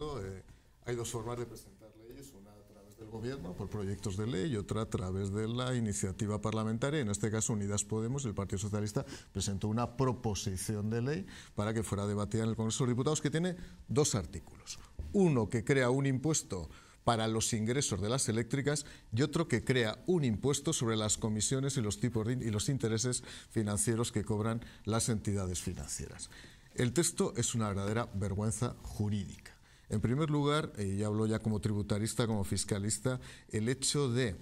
Eh, hay dos formas de presentar leyes, una a través del gobierno por proyectos de ley y otra a través de la iniciativa parlamentaria. En este caso, Unidas Podemos, el Partido Socialista, presentó una proposición de ley para que fuera debatida en el Congreso de Diputados que tiene dos artículos. Uno que crea un impuesto para los ingresos de las eléctricas y otro que crea un impuesto sobre las comisiones y los tipos y los intereses financieros que cobran las entidades financieras. El texto es una verdadera vergüenza jurídica. En primer lugar, y ya hablo ya como tributarista, como fiscalista, el hecho de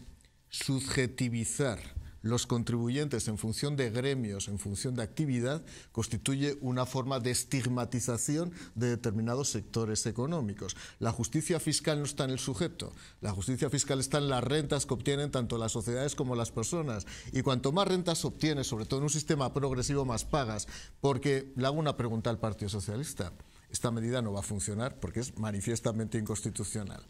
subjetivizar los contribuyentes en función de gremios, en función de actividad, constituye una forma de estigmatización de determinados sectores económicos. La justicia fiscal no está en el sujeto, la justicia fiscal está en las rentas que obtienen tanto las sociedades como las personas. Y cuanto más rentas obtienes, sobre todo en un sistema progresivo, más pagas. Porque le hago una pregunta al Partido Socialista esta medida no va a funcionar porque es manifiestamente inconstitucional.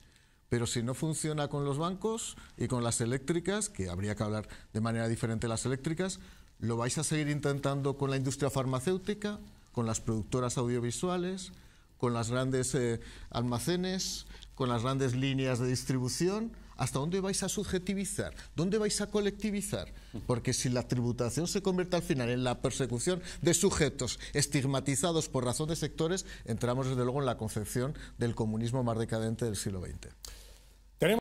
Pero si no funciona con los bancos y con las eléctricas, que habría que hablar de manera diferente de las eléctricas, ¿lo vais a seguir intentando con la industria farmacéutica, con las productoras audiovisuales, con las grandes eh, almacenes, con las grandes líneas de distribución? ¿Hasta dónde vais a subjetivizar? ¿Dónde vais a colectivizar? Porque si la tributación se convierte al final en la persecución de sujetos estigmatizados por razón de sectores, entramos desde luego en la concepción del comunismo más decadente del siglo XX.